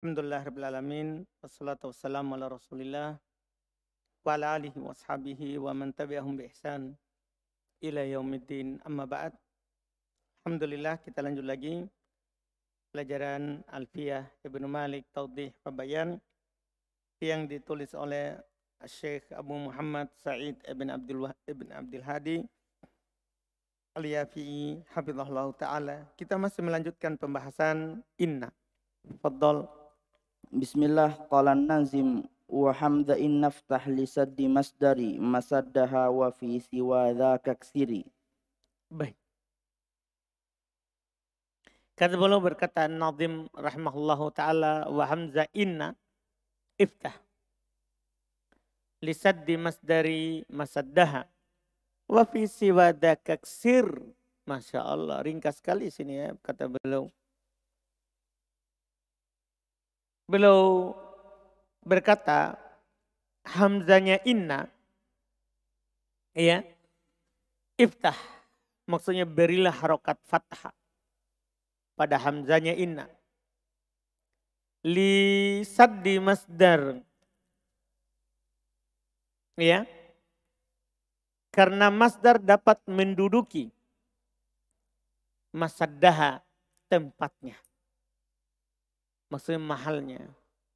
Alhamdulillah Rabbil Alamin Wassalatu wassalamu ala rasulillah Wa ala alihi wa sahabihi Wa man tabi'ahum bi ihsan Ila yaumiddin amma ba'd Alhamdulillah kita lanjut lagi Pelajaran Alfiyah Ibn Malik Taudih Pabayan Yang ditulis oleh Syekh Abu Muhammad Said Ibn Abdul, Ibn Abdul Hadi Aliyafi'i Hafizullah Ta'ala Kita masih melanjutkan pembahasan Inna Fadol Bismillah qalan nazim wa hamda in naftah li saddi masdari masaddaha wa fi siwa dzaka kaksiri. Baik. Kata beliau berkata Nazim rahimahullahu taala wa hamza inna iftah li saddi masdari masaddaha wa fi siwa dzaka kaksir. Masya Allah, ringkas sekali sini ya kata beliau. beliau berkata hamzanya inna ya iftah maksudnya berilah harokat fathah pada hamzanya inna li saddi masdar ya karena masdar dapat menduduki masaddaha tempatnya maksudnya mahalnya.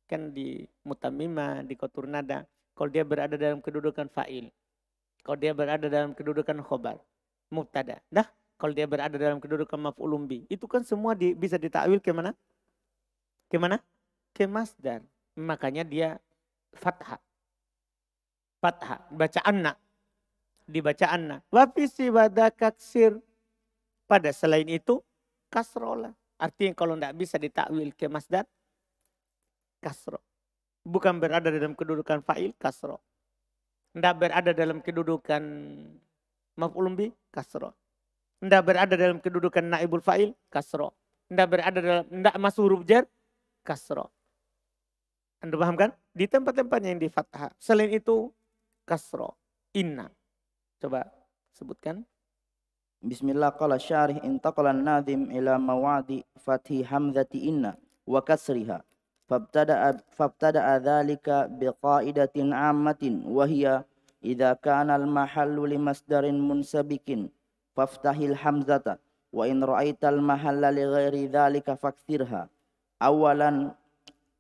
Kan di mutamima, di Koturnada kalau dia berada dalam kedudukan fa'il. Kalau dia berada dalam kedudukan khobar, mutada Nah, kalau dia berada dalam kedudukan Mafulumbi itu kan semua di, bisa ditakwil kemana? Kemana? Ke mana? masdar. Makanya dia fathah. Fathah, baca anak. Dibaca anak. Wafisi badakaksir. Pada selain itu, kasrola. Artinya kalau tidak bisa ditakwil ke masdar, kasro. Bukan berada dalam kedudukan fa'il, kasro. Tidak berada dalam kedudukan maf'ulumbi, bi, kasro. Tidak berada dalam kedudukan naibul fa'il, kasro. Tidak berada dalam, tidak masuk huruf jar, kasro. Anda paham kan? Di tempat-tempatnya yang di fathah. Selain itu, kasro, inna. Coba sebutkan. بسم الله قال الشارح انتقل الناظم إلى مواد فتح همزة إن وكسرها فابتدأ, فابتدأ ذلك بقاعدة عامة وهي إذا كان المحل لمصدر منسبك فافتح الحمزة وإن رأيت المحل لغير ذلك فاكسرها أولا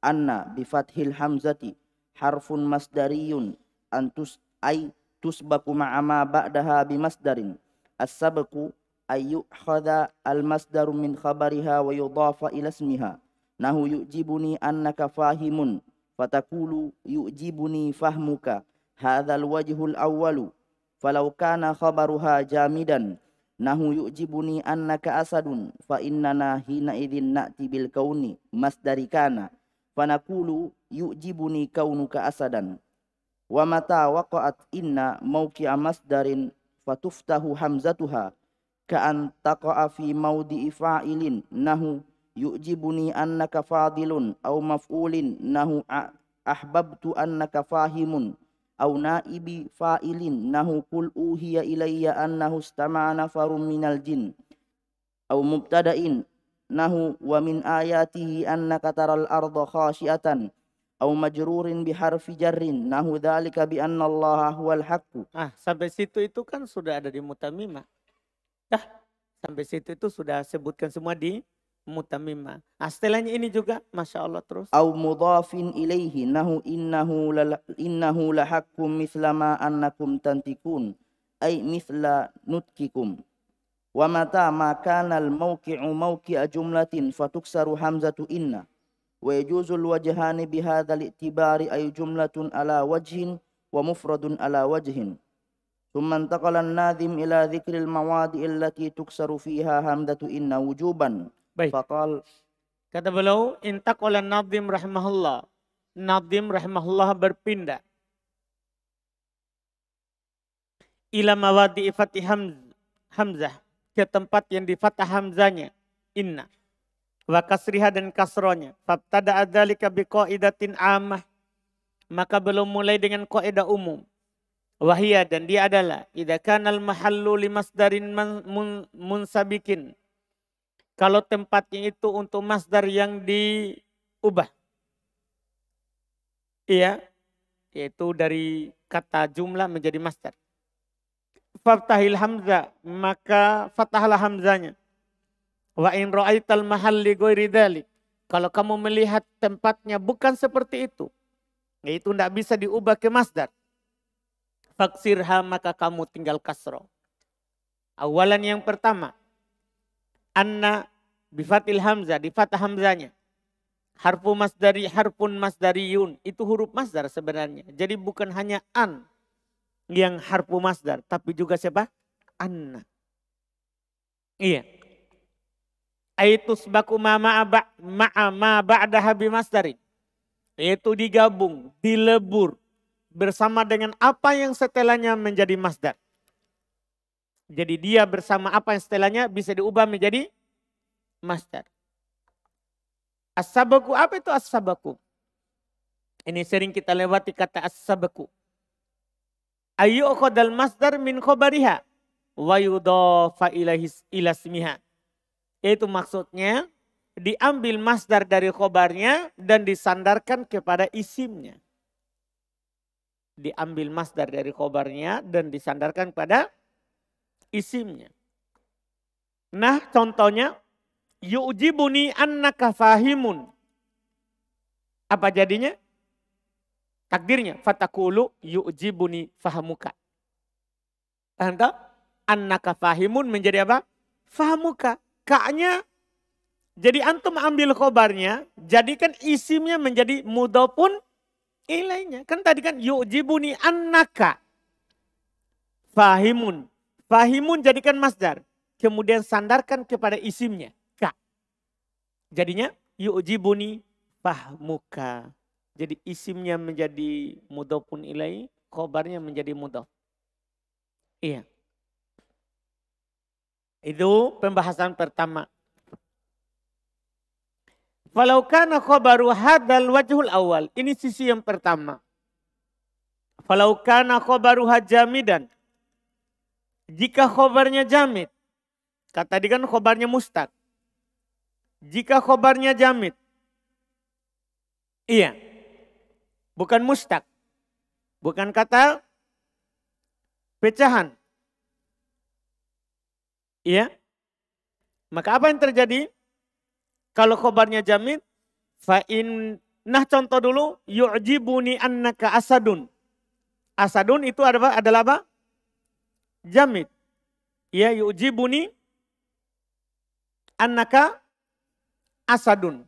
أن بفتح الحمزة حرف مصدري أن تس أي تسبق مع ما بعدها بمصدر السبق أن يؤخذ المصدر من خبرها ويضاف إلى اسمها نهو يؤجبني أنك فاهم فتقول يؤجبني فهمك هذا الوجه الأول فلو كان خبرها جامدا نهو يؤجبني أنك أسد فإننا حينئذ نأتي بالكون مصدر كان فنقول يؤجبني كونك أسدا ومتى وقعت إن موقع مصدر فتفتح همزتها كأن تقع في موضع فاعل نه يؤجبني أنك فاضل أو مفعول نه أحببت أنك فاهم أو نائب فاعل نه قل أوهي إلي أنه استمع نفر من الجن أو مبتدئ نه ومن آياته أنك ترى الأرض خاشئة au majrurin biharfi jarrin nahu dzalika bi anna Allah huwal haqqu. Ah, sampai situ itu kan sudah ada di mutamimah. Dah, sampai situ itu sudah sebutkan semua di mutamimah. Ah, setelahnya ini juga Masya Allah terus. Au mudhafin ilaihi nahu innahu la innahu la haqqum mithla ma annakum tantikun ai mithla nutkikum. Wa mata ma kana al mawqi'u mawqi'a jumlatin fatuksaru hamzatu inna. ويجوز الوجهان بهذا الاعتبار أي جملة على وجه ومفرد على وجه ثم انتقل الناظم إلى ذكر المواد التي تكسر فيها همدة إن وجوبا Baik. فقال Kata beliau, intaqala Nadim rahimahullah. Nadim rahimahullah berpindah. Ila mawadi ifati hamz, hamzah. Ke tempat yang difatah hamzahnya. Inna wa kasriha dan kasronya. Fabtada adzalika biqaidatin amah. Maka belum mulai dengan kaidah umum. Wahia dan dia adalah idza kana al mahallu limasdarin munsabikin. Kalau tempatnya itu untuk masdar yang diubah. Iya, yaitu dari kata jumlah menjadi masdar. Fathahil hamzah, maka fathahlah hamzanya Wa in ra'aital mahalli ghairi dhalik. Kalau kamu melihat tempatnya bukan seperti itu, itu tidak bisa diubah ke masdar. Faksirha maka kamu tinggal kasro. Awalan yang pertama, anna bifatil hamzah, di fathah hamzahnya. Harfu masdari, harfun masdariyun. Itu huruf masdar sebenarnya. Jadi bukan hanya an yang harfu masdar. Tapi juga siapa? Anna. Iya. Aitus baku mama abak ma'ama ba'daha dari, Itu digabung, dilebur bersama dengan apa yang setelahnya menjadi masdar. Jadi dia bersama apa yang setelahnya bisa diubah menjadi masdar. As-sabaku apa itu as-sabaku? Ini sering kita lewati kata as-sabaku. Ayu masdar min khobariha wa yudofa ilahis ilasmiha. Itu maksudnya diambil masdar dari khobarnya dan disandarkan kepada isimnya. Diambil masdar dari khobarnya dan disandarkan kepada isimnya. Nah contohnya, yu'jibuni annaka fahimun. Apa jadinya? Takdirnya, fatakulu yu'jibuni fahamuka. Paham tak? Annaka fahimun menjadi apa? Fahamuka. Kaknya jadi antum ambil khobarnya, jadikan isimnya menjadi pun ilainya. Kan tadi kan yujibuni annaka. Fahimun. Fahimun jadikan masdar. Kemudian sandarkan kepada isimnya. kak Jadinya yujibuni fahmuka. Jadi isimnya menjadi pun ilai, kobarnya menjadi mudof. Iya. Itu pembahasan pertama. Walau kana khabaru hadal wajhul awal. Ini sisi yang pertama. Walau kana khabaru hajamidan. Jika khobarnya jamid. Kata tadi kan khobarnya mustad. Jika khobarnya jamid. Iya. Bukan mustad. Bukan kata pecahan. Ya. Maka apa yang terjadi? Kalau khobarnya jamin, fa'in nah contoh dulu yu'jibuni annaka asadun. Asadun itu adalah adalah apa? Jamid. Ya yu'jibuni annaka asadun.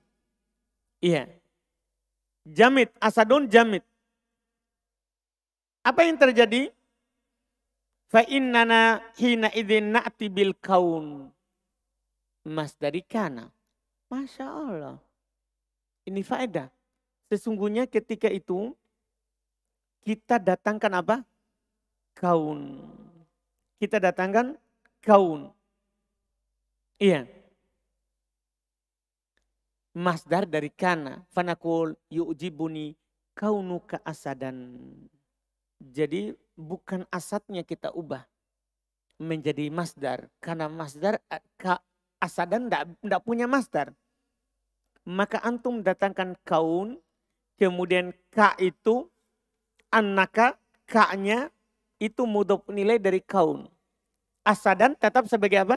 Iya. Jamid, asadun jamid. Apa yang terjadi? Fa innana hina idzin na'ti bil kaun. Mas dari kana. Masya Allah. Ini faedah. Sesungguhnya ketika itu kita datangkan apa? Kaun. Kita datangkan kaun. Iya. Masdar dari kana. Fanakul yu'jibuni kaunuka asadan. Jadi bukan asadnya kita ubah menjadi masdar. Karena masdar eh, asadan tidak punya masdar. Maka antum datangkan kaun, kemudian ka itu, anaka, ka-nya itu mudah nilai dari kaun. Asadan tetap sebagai apa?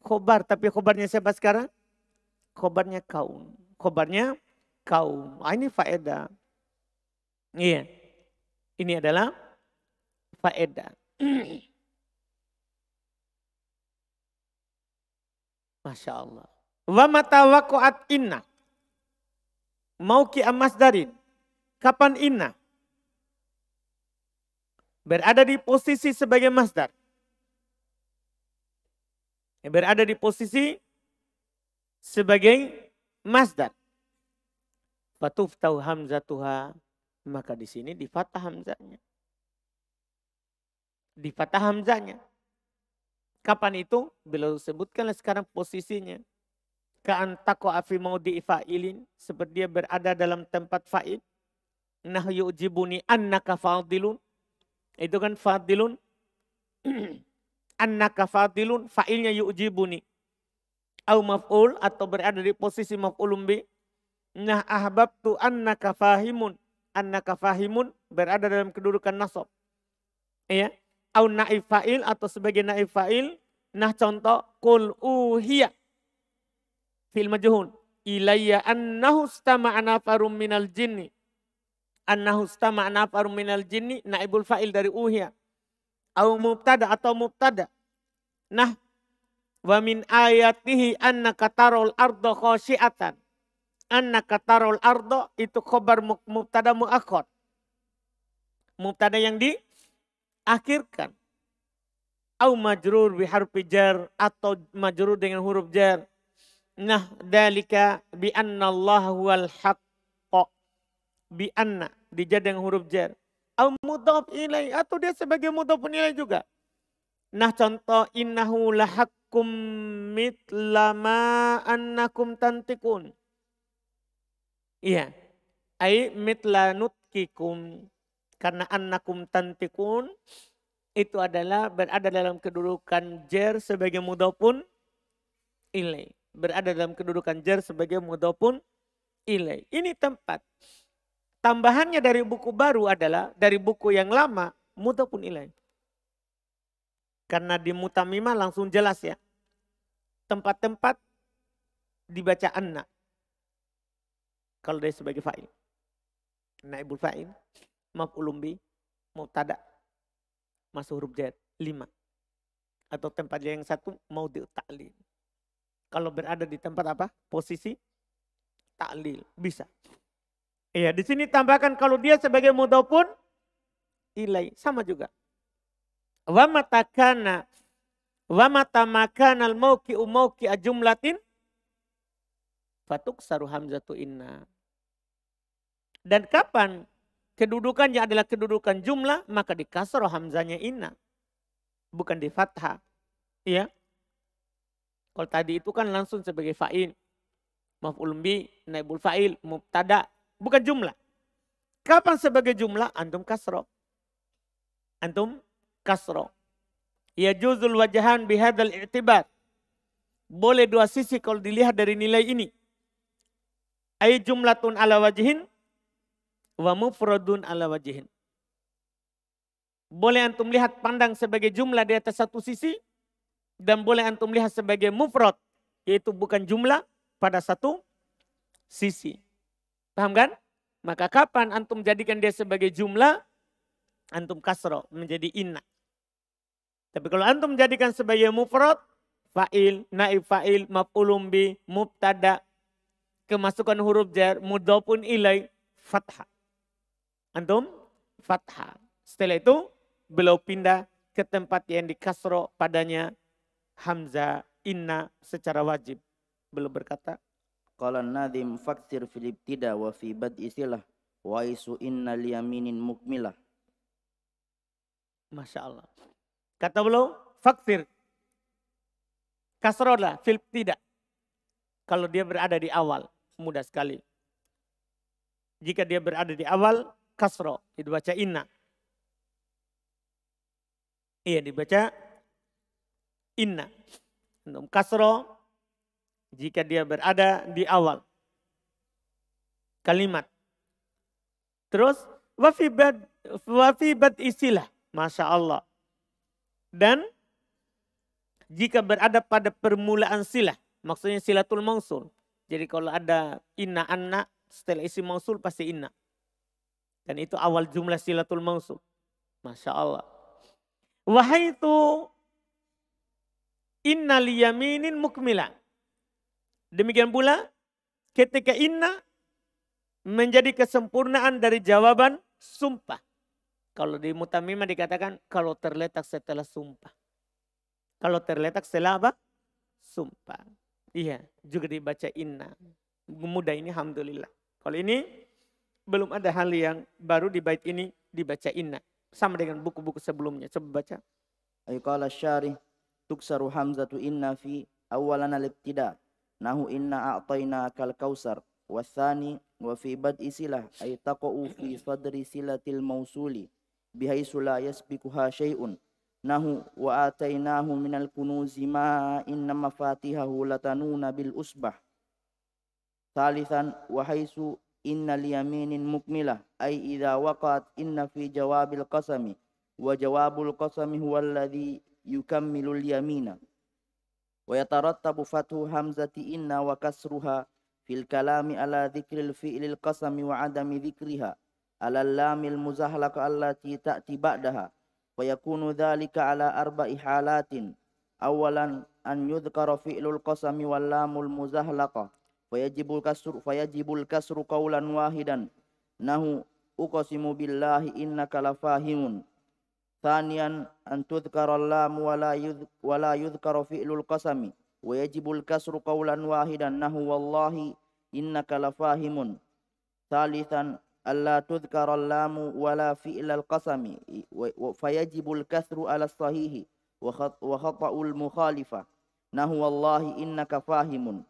Khobar, tapi khobarnya siapa sekarang? Khobarnya kaun. Khobarnya kaun. Ah, ini faedah. Iya. Yeah. Ini adalah faedah. Masya Allah. Wa mata waku'at inna. Mau ki darin. Kapan inna? Berada di posisi sebagai masdar. Berada di posisi sebagai masdar. tau hamzatuha maka di sini di fathah hamzahnya. Di fathah hamzahnya. Kapan itu? Beliau sebutkanlah sekarang posisinya. Ka'antako afi maudi fa'ilin. Seperti dia berada dalam tempat fa'il. Nah yu'jibuni annaka fa'adilun. Itu kan fa'adilun. annaka fa'adilun. Fa'ilnya yu'jibuni. Au maf'ul atau berada di posisi maf'ulun bi. Nah ahbabtu annaka fahimun annaka fahimun berada dalam kedudukan nasab. Ya. Au naif fa'il atau sebagai naif fa'il. Nah contoh kul uhiya fil majhun ilayya annahu stama'a nafarum minal jinni. Annahu stama'a nafarum minal jinni naibul fa'il dari uhiya. Au mubtada atau mubtada. Nah wa min ayatihi annaka tarul ardo khasyiatan anna katarul ardo itu khobar mubtada muakhir. Mubtada yang diakhirkan. Au majrur bi harfi jar atau majrur dengan huruf jar. Nah, dalika bi anna Allah wal haqq. Bi anna dijar dengan huruf jar. Au mudhaf ilai atau dia sebagai mudhaf nilai juga. Nah contoh innahu lahakkum mitlama annakum tantikun Iya. Ai mitla nutkikum karena annakum tantikun itu adalah berada dalam kedudukan jer sebagai mudopun ilai. Berada dalam kedudukan jer sebagai mudopun ilai. Ini tempat. Tambahannya dari buku baru adalah dari buku yang lama mudopun ilai. Karena di mutamimah langsung jelas ya. Tempat-tempat dibaca anak kalau dia sebagai fa'il. Naibul fa'il, maf'ulun bi, mubtada, masuk huruf jahat, lima. Atau tempat yang satu, mau ta'lil. Kalau berada di tempat apa? Posisi ta'lil, bisa. Iya, di sini tambahkan kalau dia sebagai mudah pun ilai, sama juga. Wa matakana wa matamakana al maukiu mauki'a latin. Fatuk saru hamzatu inna. Dan kapan kedudukannya adalah kedudukan jumlah, maka di kasro hamzanya inna. Bukan di fathah. Ya. Kalau tadi itu kan langsung sebagai fa'il. Maf'ul bi, naibul fa'il, mubtada. Bukan jumlah. Kapan sebagai jumlah? Antum kasro. Antum kasro. Ya juzul wajahan bihadal i'tibar. Boleh dua sisi kalau dilihat dari nilai ini. Ay jumlatun ala wajihin wa mufradun ala wajihin. Boleh antum lihat pandang sebagai jumlah di atas satu sisi dan boleh antum lihat sebagai mufrad yaitu bukan jumlah pada satu sisi. Paham kan? Maka kapan antum jadikan dia sebagai jumlah antum kasro menjadi inna. Tapi kalau antum jadikan sebagai mufrad, fa'il, naib fa'il, maf'ulum bi, mubtada, kemasukan huruf jar mudhafun ilai fathah. Antum fathah. Setelah itu beliau pindah ke tempat yang dikasro padanya hamzah inna secara wajib. Beliau berkata, Qala nadhim faksir fil ibtida wa fi bad'i silah wa isu inna liyaminin mukmilah. Masya Allah. Kata beliau, faktir. Kasrolah, fil tidak. Kalau dia berada di awal mudah sekali. Jika dia berada di awal, kasro, dibaca inna. Iya, dibaca inna. Kasro, jika dia berada di awal. Kalimat. Terus, wafibat, wafibat istilah. Masya Allah. Dan jika berada pada permulaan silah, maksudnya silatul mangsul, jadi kalau ada inna anak setelah isi mausul pasti inna. Dan itu awal jumlah silatul mausul. Masya Allah. Wahai itu inna liyaminin mukmila. Demikian pula ketika inna menjadi kesempurnaan dari jawaban sumpah. Kalau di mutamimah dikatakan kalau terletak setelah sumpah. Kalau terletak setelah apa? Sumpah. Iya, juga dibaca inna. Mudah ini alhamdulillah. Kalau ini belum ada hal yang baru di bait ini dibaca inna. Sama dengan buku-buku sebelumnya. Coba baca. Ayuqala syarih tuksaru hamzatu inna fi awalana tidak Nahu inna a'tayna kal kausar. Wasani wa fi bad'i silah ay taqa'u fi sadri silatil mausuli bihaisu la yasbikuha syai'un له وآتيناه من الكنوز ما إن مفاتيحه لتنون بالأصبح ثالثا وحيث إن اليمين مكملة أي إذا وقعت إن في جواب القسم وجواب القسم هو الذي يكمل اليمين ويترتب فتح همزة إن وكسرها في الكلام على ذكر الفئل القسم وعدم ذكرها على اللام المزهلقة التي تأتي بعدها ويكون ذلك على أربع حالات أولا أن يذكر فعل القسم واللام المزهلقة فيجب الكسر فيجب الكسر قولا واحدا نهو أقسم بالله إنك لفاهم ثانيا أن تذكر اللام ولا يذ ولا يذكر فعل القسم ويجب الكسر قولا واحدا نهو والله إنك لفاهم ثالثا ألا تذكر اللام ولا فعل القسم فيجب الكسر على الصحيح وخطأ المخالفة نهو الله إنك فاهم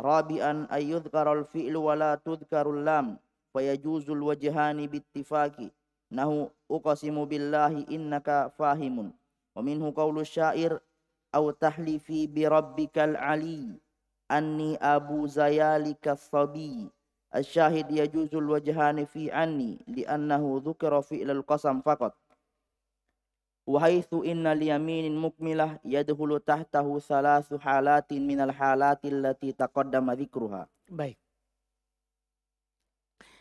رابعا أن يذكر الفعل ولا تذكر اللام فيجوز الوجهان باتفاق نهو أقسم بالله إنك فاهم ومنه قول الشاعر أو تحلفي بربك العلي أني أبو زيالك الصبي الشاهد يجوز الوجهان في عني لأنه ذكر فعل القسم فقط وحيث إن اليمين مكملة يدخل تحته ثلاث حالات من الحالات التي taqaddama ذكرها baik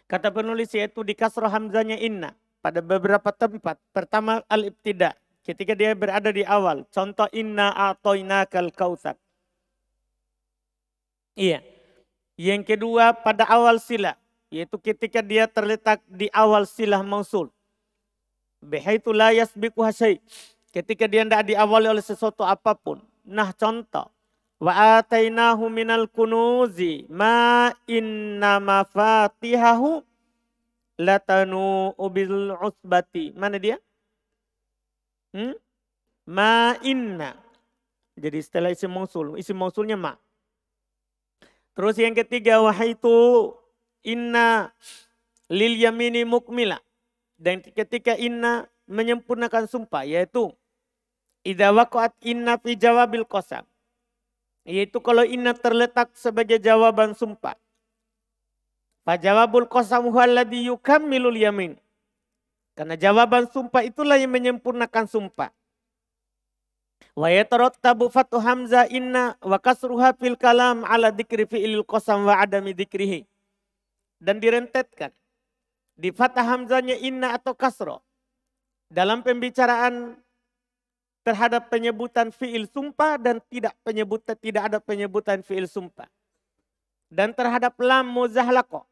kata penulis yaitu di kasrah hamzanya inna pada beberapa tempat pertama al-ibtida ketika dia berada di awal contoh inna atoinakal kautsar iya yang kedua pada awal sila yaitu ketika dia terletak di awal silah mausul. Bihaitu la yasbiku hasyai. Ketika dia tidak diawali oleh sesuatu apapun. Nah contoh. Wa atainahu minal kunuzi ma inna mafatihahu latanu ubil usbati. Mana dia? Hmm? Ma inna. Jadi setelah isim mausul. Isim mausulnya ma. Terus yang ketiga wahaitu inna lil yamini mukmila. Dan ketika inna menyempurnakan sumpah yaitu idza waqa'at inna fi jawabil qasam. Yaitu kalau inna terletak sebagai jawaban sumpah. jawabul qasam huwallazi yukammilul yamin. Karena jawaban sumpah itulah yang menyempurnakan sumpah. Wa yatarattabu fathu hamza inna wa kasruha fil kalam ala dzikri fi'il qasam wa adami dzikrihi. Dan direntetkan di fathah hamzanya inna atau kasro. Dalam pembicaraan terhadap penyebutan fi'il sumpah dan tidak penyebutan tidak ada penyebutan fi'il sumpah. Dan terhadap lam muzahlaqo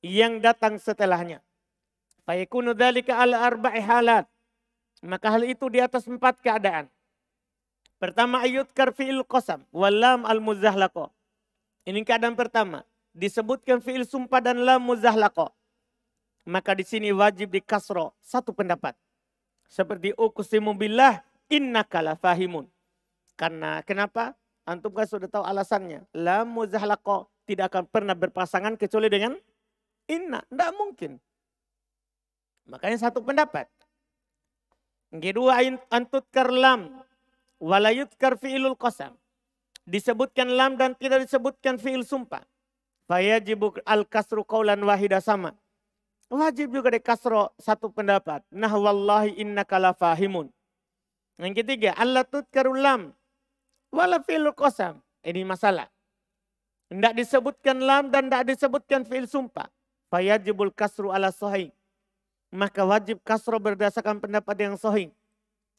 yang datang setelahnya. yakunu dzalika al arba'i halat. Maka hal itu di atas empat keadaan. Pertama ayut karfi'il qasam walam al muzahlaqo. Ini keadaan pertama. Disebutkan fi'il sumpah dan lam muzahlaqo. Maka di sini wajib dikasro satu pendapat. Seperti uqsimu billah innaka lafahimun. Karena kenapa? Antum kan sudah tahu alasannya. Lam muzahlaqo tidak akan pernah berpasangan kecuali dengan inna. Tidak mungkin. Makanya satu pendapat. Kedua antut karlam Walayutkar fi'ilul qasam. Disebutkan lam dan tidak disebutkan fi'il sumpah. Fayajibu al-kasru qawlan wahidah sama. Wajib juga di kasro satu pendapat. Nah wallahi inna kalafahimun. Yang ketiga, Allah tutkarul lam. Wala fi'il qasam. Ini masalah. Tidak disebutkan lam dan tidak disebutkan fi'il sumpah. Fayajibul kasru ala sahih. Maka wajib kasro berdasarkan pendapat yang sahih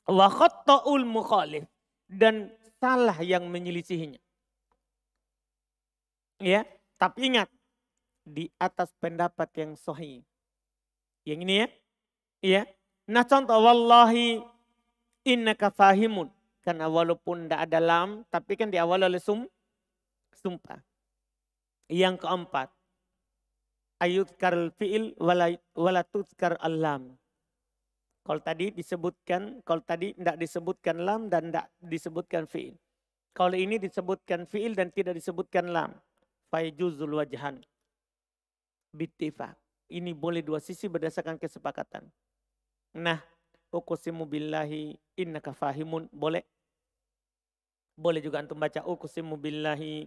mukhalif dan salah yang menyelisihinya. Ya, tapi ingat di atas pendapat yang sahih. Yang ini ya. Iya. Nah contoh wallahi innaka fahimun. Karena walaupun tidak ada lam, tapi kan awal oleh sum, sumpah. Yang keempat. ayutkar fi'il tutkar alam. Kalau tadi disebutkan, kalau tadi tidak disebutkan lam dan tidak disebutkan fiil. Kalau ini disebutkan fiil dan tidak disebutkan lam. Faijuzul wajhan. Bittifak. Ini boleh dua sisi berdasarkan kesepakatan. Nah, ukusimu billahi innaka fahimun. Boleh. Boleh juga antum baca ukusimu billahi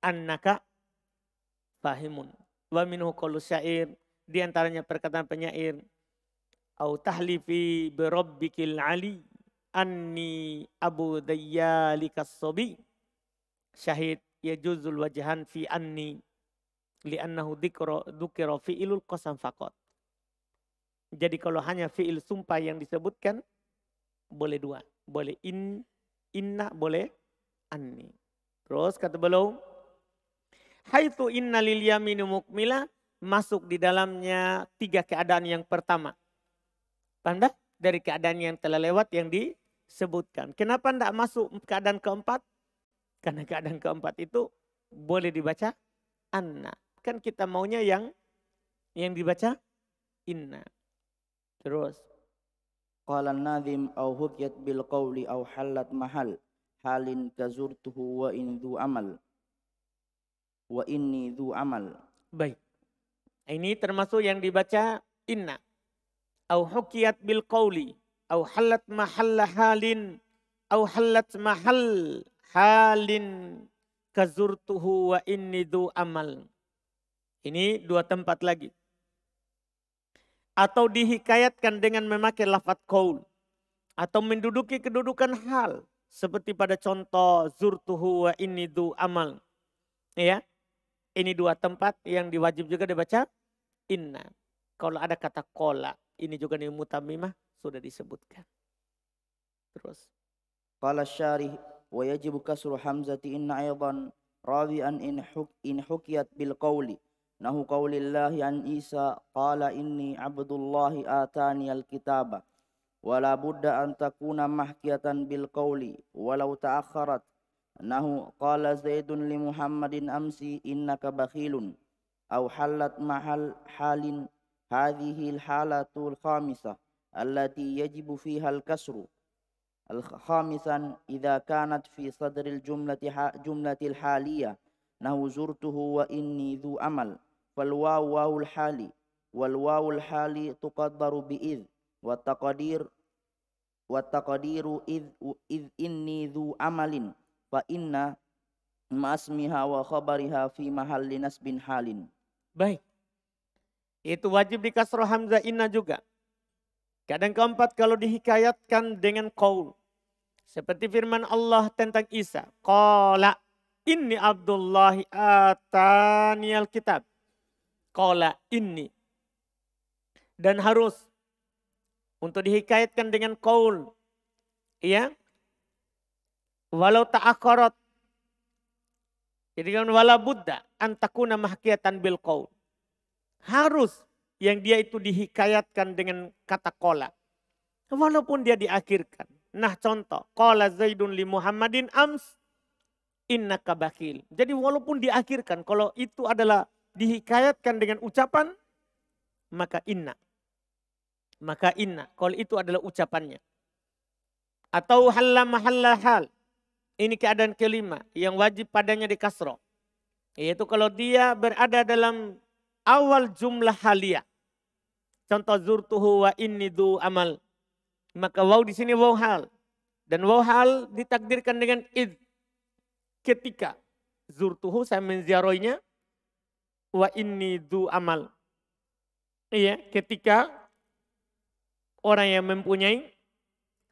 annaka fahimun. Wa minuhu qawlu syair. Di antaranya perkataan penyair au tahlifi bi rabbikil ali anni abu dayyalika sobi syahid yajuzul wajahan fi anni li'annahu dzikra dzukira fi'ilul qasam faqat jadi kalau hanya fi'il sumpah yang disebutkan boleh dua boleh in inna boleh anni terus kata beliau haitsu inna lil yamin mukmila masuk di dalamnya tiga keadaan yang pertama Tanda dari keadaan yang telah lewat yang disebutkan. Kenapa tidak masuk keadaan keempat? Karena keadaan keempat itu boleh dibaca anna. Kan kita maunya yang yang dibaca inna. Terus. Qala nadhim au hukyat bil qawli au halat mahal halin kazurtuhu wa in du amal. Wa inni du amal. Baik. Ini termasuk yang dibaca inna au hukiyat bil qawli au halat mahal halin au halat mahal halin kazurtuhu wa inni du amal. Ini dua tempat lagi. Atau dihikayatkan dengan memakai lafat qaul. Atau menduduki kedudukan hal. Seperti pada contoh zurtuhu wa inni du amal. Ya. Ini dua tempat yang diwajib juga dibaca inna. Kalau ada kata kolak. Ini juga nih mutamimah sudah disebutkan. Terus. Qala syarih wa yajibu kasru hamzati inna aydan rawi an in, huk, in hukiyat bil qawli. Nahu qawlillahi an Isa qala inni abdullahi atani al kitaba. Wala budda an takuna mahkiyatan bil qawli walau ta'akharat. Nahu qala zaidun li muhammadin amsi innaka bakhilun. Au halat mahal halin هذه الحالة الخامسة التي يجب فيها الكسر الخامسا إذا كانت في صدر الجملة جملة الحالية نه زرته وإني ذو أمل فالواو واو الحالي والواو الحالي تقدر بإذ والتقدير والتقدير إذ, إذ إني ذو أمل فإن ما اسمها وخبرها في محل نسب حال. Baik, Itu wajib di kasroh hamzah inna juga. Kadang keempat kalau dihikayatkan dengan kaul. Seperti firman Allah tentang Isa. Qala inni Abdullah atani kitab. Qala inni. Dan harus untuk dihikayatkan dengan kaul. Ya. Walau ta'akharat jadi kan walau buddha antakuna mahkiatan bil kaul harus yang dia itu dihikayatkan dengan kata kola. Walaupun dia diakhirkan. Nah contoh, kola Zaidun li Muhammadin ams inna kabakil. Jadi walaupun diakhirkan, kalau itu adalah dihikayatkan dengan ucapan, maka inna. Maka inna, kalau itu adalah ucapannya. Atau halla mahalla hal. Ini keadaan kelima yang wajib padanya di kasro. Yaitu kalau dia berada dalam awal jumlah halia. Contoh zurtuhu wa inni du amal. Maka waw di sini waw hal. Dan waw hal ditakdirkan dengan id. Ketika zurtuhu saya menziaroinya. Wa inni du amal. Iya, ketika orang yang mempunyai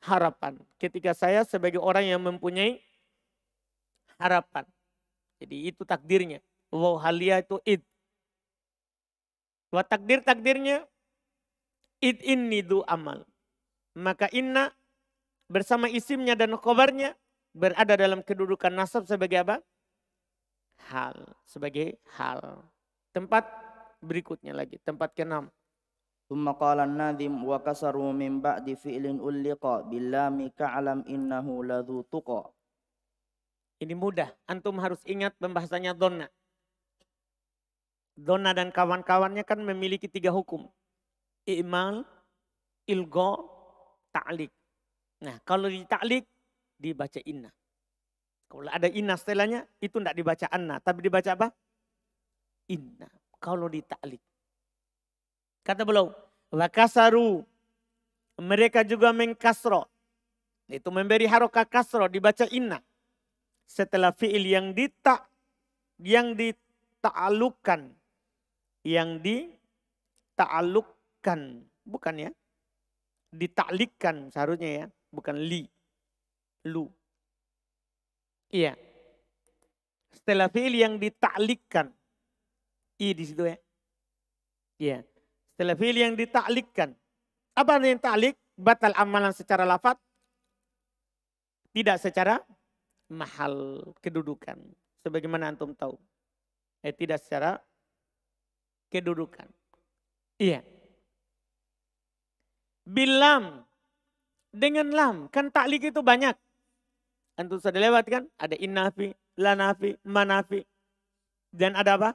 harapan. Ketika saya sebagai orang yang mempunyai harapan. Jadi itu takdirnya. Waw halia itu id Wa takdir takdirnya id inni du amal. Maka inna bersama isimnya dan khobarnya berada dalam kedudukan nasab sebagai apa? Hal. Sebagai hal. Tempat berikutnya lagi. Tempat keenam. ثم قال الناظم وكسروا من بعد فعل ألقى باللام كعلم إنه لذو تقى Ini mudah. Antum harus ingat pembahasannya donna. Dona dan kawan-kawannya kan memiliki tiga hukum. Iman, ilgo, ta'lik. Nah kalau di ta'lik dibaca inna. Kalau ada inna setelahnya itu tidak dibaca anna. Tapi dibaca apa? Inna. Kalau di ta'lik. Kata beliau. Lakasaru. Mereka juga mengkasro. Itu memberi harokah kasro dibaca inna. Setelah fi'il yang ditak yang taalukan yang ditaalukkan, bukan ya? Ditaklikkan seharusnya ya, bukan li, lu. Iya. Setelah fi'il yang ditaklikkan. I di situ ya. Iya. Setelah fi'il yang ditaklikkan. Apa yang taklik? Batal amalan secara lafat. Tidak secara mahal kedudukan. Sebagaimana antum tahu. Eh, tidak secara kedudukan. Iya. Bilam dengan lam kan taklik itu banyak. Antum sudah lewat kan? Ada innafi, lanafi, manafi. Dan ada apa?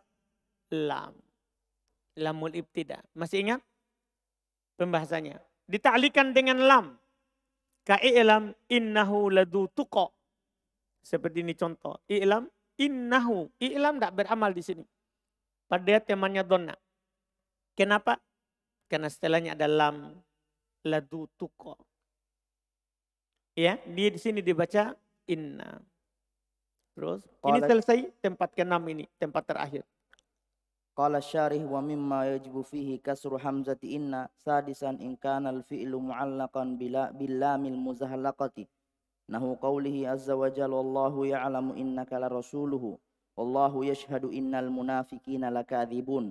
Lam. Lamul ibtida. Masih ingat? Pembahasannya. Ditaklikan dengan lam. ilam innahu ladu tuqo. Seperti ini contoh. I'lam innahu. I'lam tidak beramal di sini. Padahal temannya dona. Kenapa? Karena setelahnya ada lam ladu tuko. Ya, di sini dibaca inna. Terus, ini selesai tempat keenam ini, tempat terakhir. Qala syarih wa mimma yajibu fihi kasru hamzati inna sadisan in kana al-fi'lu mu'allaqan bila billamil muzahlaqati. Nahu qawlihi azza wa jalla wallahu ya'lamu innaka la rasuluhu. والله يشهد إن المنافقين لكاذبون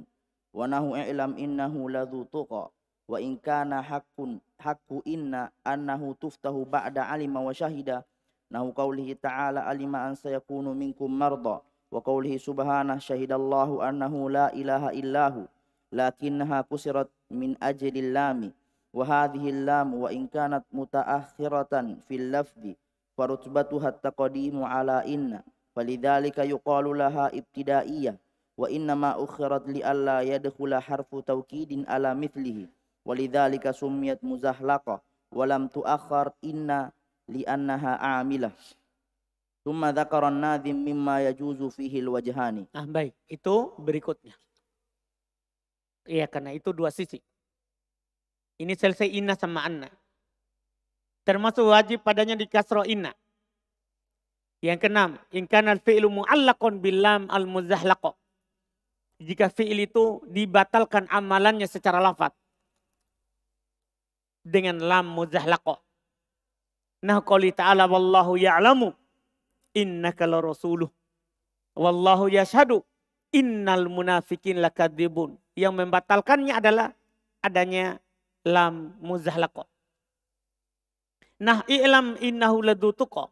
ونحو اعلم إنه لذو تقى وإن كان حق حق إن أنه تفته بعد علم وشهد نحو قوله تعالى علم أن سيكون منكم مرضى وقوله سبحانه شهد الله أنه لا إله إلا هو لكنها كسرت من أجل اللام وهذه اللام وإن كانت متأخرة في اللفظ فرتبتها التقديم على إن Falidhalika yuqalu laha ibtidaiyah wa inna ma ukhirat li alla yadkhula harfu tawkidin ala mithlihi walidhalika summiyat muzahlaqa wa lam tuakhar inna li annaha amilah thumma dzakara an-nadhim mimma yajuzu fihi al-wajhani ah baik itu berikutnya iya karena itu dua sisi ini selesai inna sama anna termasuk wajib padanya di kasro inna yang keenam, ingkanal fi'lu mu'allakon bilam al-muzahlaqo. Jika fi'il itu dibatalkan amalannya secara lafat. Dengan lam muzahlaqo. Nah qali ta'ala wallahu ya'lamu innaka la rasuluh. Wallahu yashadu innal munafikin lakadibun. Yang membatalkannya adalah adanya lam muzahlaqo. Nah i'lam innahu ladutuqa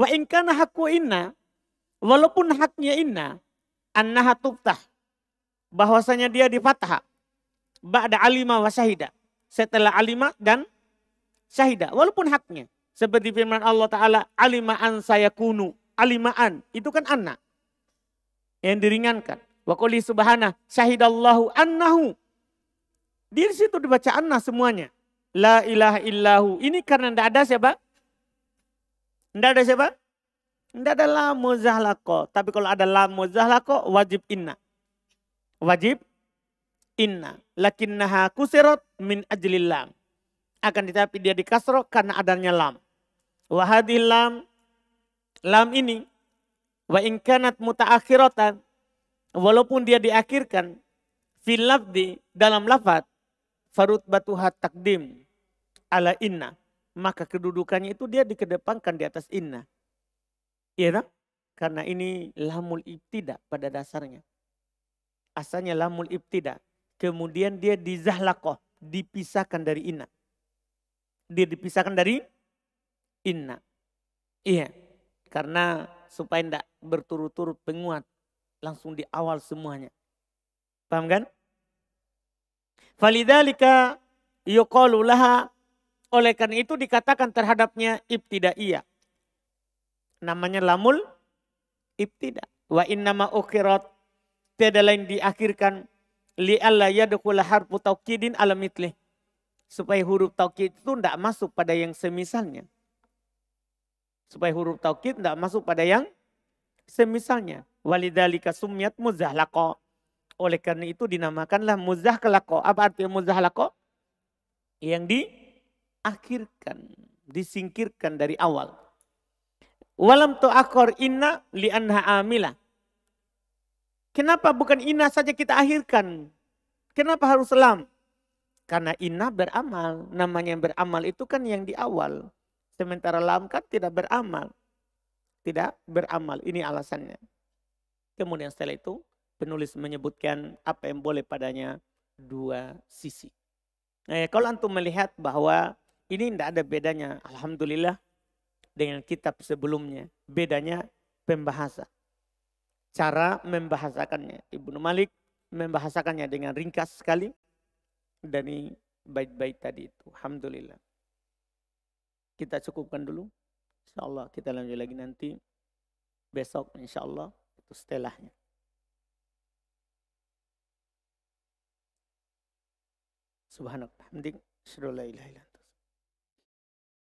Wa ingkana hakku inna, walaupun haknya inna, annaha tuftah. Bahwasanya dia difatah. Ba'da alima wa syahida. Setelah alima dan syahida. Walaupun haknya. Seperti firman Allah Ta'ala, alimaan saya kunu. Alimaan. Itu kan anak. Yang diringankan. Wa kuli subhana syahidallahu annahu. Di situ dibaca anna semuanya. La ilaha illahu. Ini karena tidak ada siapa? Tidak ada siapa? Tidak ada lam muzahlako. Tapi kalau ada lam muzahlako, wajib inna. Wajib inna. Lakin nahaku kusirot min ajlillam. Akan tetapi dia dikasro karena adanya lam. Wahadi lam. Lam ini. Wa inkanat mutaakhiratan. Walaupun dia diakhirkan. Fil lafdi dalam lafad. Farut batuhat takdim. Ala inna maka kedudukannya itu dia dikedepankan di atas inna. Iya kan? Karena ini lamul ibtida pada dasarnya. Asalnya lamul ibtida. Kemudian dia dizahlakoh, dipisahkan dari inna. Dia dipisahkan dari inna. Iya. Karena supaya tidak berturut-turut penguat. Langsung di awal semuanya. Paham kan? Falidalika yuqalu oleh karena itu dikatakan terhadapnya ibtidaiyah. Namanya lamul ibtida. Wa innama ukhirat tiada lain diakhirkan li alla yadkhula harfu taukidin ala mitlih. Supaya huruf taukid itu tidak masuk pada yang semisalnya. Supaya huruf taukid tidak masuk pada yang semisalnya. Walidhalika sumyat muzahlaqo. Oleh karena itu dinamakanlah muzahlaqo. Apa arti muzahlaqo? Yang di diakhirkan, disingkirkan dari awal. Walam akor inna anha amila. Kenapa bukan inna saja kita akhirkan? Kenapa harus selam? Karena inna beramal. Namanya yang beramal itu kan yang di awal. Sementara lam kan tidak beramal. Tidak beramal. Ini alasannya. Kemudian setelah itu penulis menyebutkan apa yang boleh padanya dua sisi. Nah, kalau antum melihat bahwa ini tidak ada bedanya, Alhamdulillah, dengan kitab sebelumnya. Bedanya pembahasa. Cara membahasakannya. Ibnu Malik membahasakannya dengan ringkas sekali dari bait-bait tadi itu. Alhamdulillah. Kita cukupkan dulu. Insya Allah kita lanjut lagi nanti. Besok insya Allah itu setelahnya. Subhanak. Hamdik. Syurulah